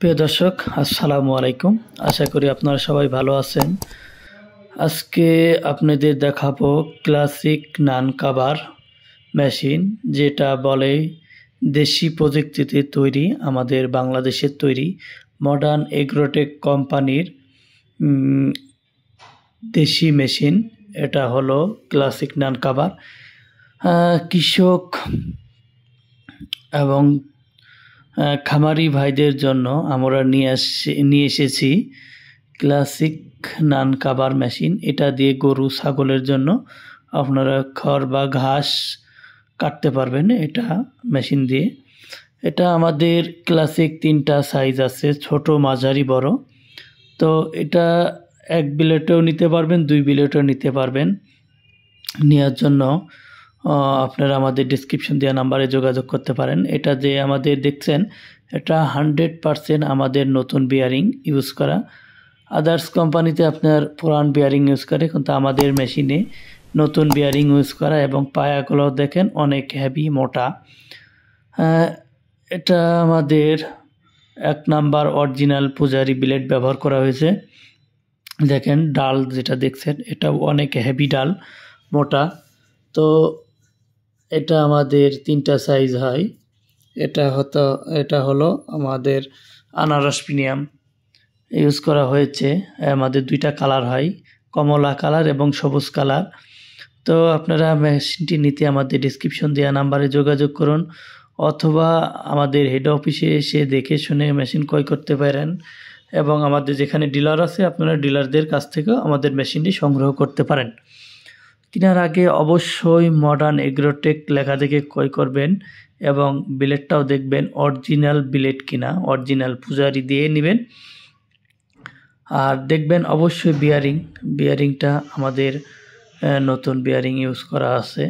প্রিয় দর্শক আসসালামু আলাইকুম আশা করি আপনারা সবাই ভালো আছেন আজকে আপনাদের দেখাবো ক্লাসিক নান কাবার মেশিন যেটা বলে দেশি প্রযুক্তিতে তৈরি আমাদের বাংলাদেশের তৈরি মডার্ন এগ্রোটেক কোম্পানির দেশি মেশিন এটা হলো ক্লাসিক নান কাবার কৃষক এবং খামারি ভাইদের জন্য আমরা নিয়ে আসছি নিয়ে এসেছি ক্লাসিক নান কাবার মেশিন এটা দিয়ে গরু ছাগলের জন্য আপনারা খড় বা ঘাস কাটতে পারবেন এটা মেশিন দিয়ে এটা আমাদের ক্লাসিক তিনটা সাইজ আছে ছোট মাঝারি বড় তো এটা এক বিলেটেও নিতে পারবেন দুই বিলেটেও নিতে পারবেন নেওয়ার জন্য আপনারা আমাদের ডিসক্রিপশন দেওয়া নাম্বারে যোগাযোগ করতে পারেন এটা যে আমাদের দেখছেন এটা হান্ড্রেড পারসেন্ট আমাদের নতুন বিয়ারিং ইউজ করা আদার্স কোম্পানিতে আপনার পুরান বিয়ারিং ইউজ করে কিন্তু আমাদের মেশিনে নতুন বিয়ারিং ইউজ করা এবং পায়াগুলো দেখেন অনেক হ্যাভি মোটা এটা আমাদের এক নাম্বার অরিজিনাল পূজারি ব্লেড ব্যবহার করা হয়েছে দেখেন ডাল যেটা দেখছেন এটা অনেক হেভি ডাল মোটা তো এটা আমাদের তিনটা সাইজ হয় এটা হতো এটা হলো আমাদের আনারস প্রিমিয়াম ইউজ করা হয়েছে আমাদের দুইটা কালার হয় কমলা কালার এবং সবুজ কালার তো আপনারা মেশিনটি নিতে আমাদের ডিসক্রিপশন দেওয়া নাম্বারে যোগাযোগ করুন অথবা আমাদের হেড অফিসে এসে দেখে শুনে মেশিন ক্রয় করতে পারেন এবং আমাদের যেখানে ডিলার আছে আপনারা ডিলারদের কাছ থেকেও আমাদের মেশিনটি সংগ্রহ করতে পারেন কেনার আগে অবশ্যই মডার্ন এগ্রোটেক লেখা দেখে ক্রয় করবেন এবং বিলেটটাও দেখবেন অরিজিনাল বিলেট কিনা অরিজিনাল পূজারি দিয়ে নেবেন আর দেখবেন অবশ্যই বিয়ারিং বিয়ারিংটা আমাদের নতুন বিয়ারিং ইউজ করা আছে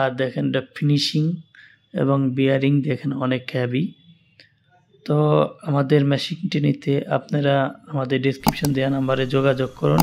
আর দেখেন এটা ফিনিশিং এবং বিয়ারিং দেখেন অনেক হ্যাভি তো আমাদের মেশিনটি নিতে আপনারা আমাদের ডিসক্রিপশন দেওয়া নাম্বারে যোগাযোগ করুন